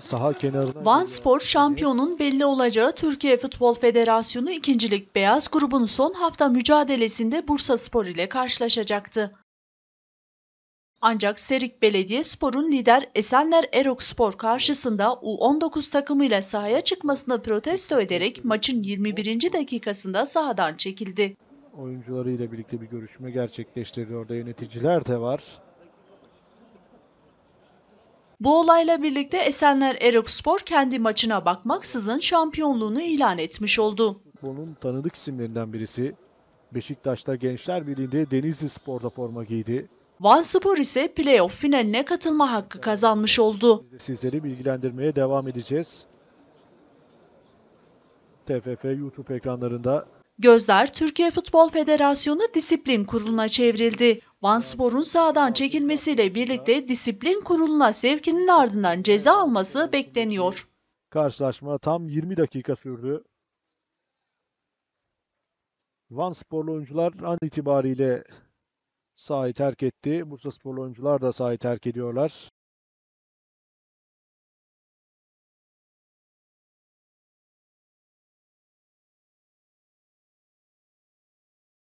saha kenarına... Van Spor şampiyonun belli olacağı Türkiye Futbol Federasyonu ikincilik Beyaz grubun son hafta mücadelesinde Bursa Spor ile karşılaşacaktı. Ancak Serik Belediye Spor'un lider Esenler Erok Spor karşısında U19 takımıyla sahaya çıkmasını protesto ederek maçın 21. dakikasında sahadan çekildi. Oyuncularıyla birlikte bir görüşme gerçekleştirdi. Orada yöneticiler de var. Bu olayla birlikte Esenler Eropspor kendi maçına bakmaksızın şampiyonluğunu ilan etmiş oldu. Bunun tanıdık isimlerinden birisi Beşiktaş'ta Gençler Birliği'nde Denizli Spor'da forma giydi. Van Spor ise playoff finaline katılma hakkı kazanmış oldu. Sizleri bilgilendirmeye devam edeceğiz. TFF YouTube ekranlarında Gözler Türkiye Futbol Federasyonu Disiplin Kurulu'na çevrildi. Vanspor'un sahadan çekilmesiyle birlikte disiplin kuruluna sevkinin ardından ceza alması bekleniyor. Karşılaşma tam 20 dakika sürdü. Van sporlu oyuncular an itibariyle sahayı terk etti. Bursa sporlu oyuncular da sahayı terk ediyorlar.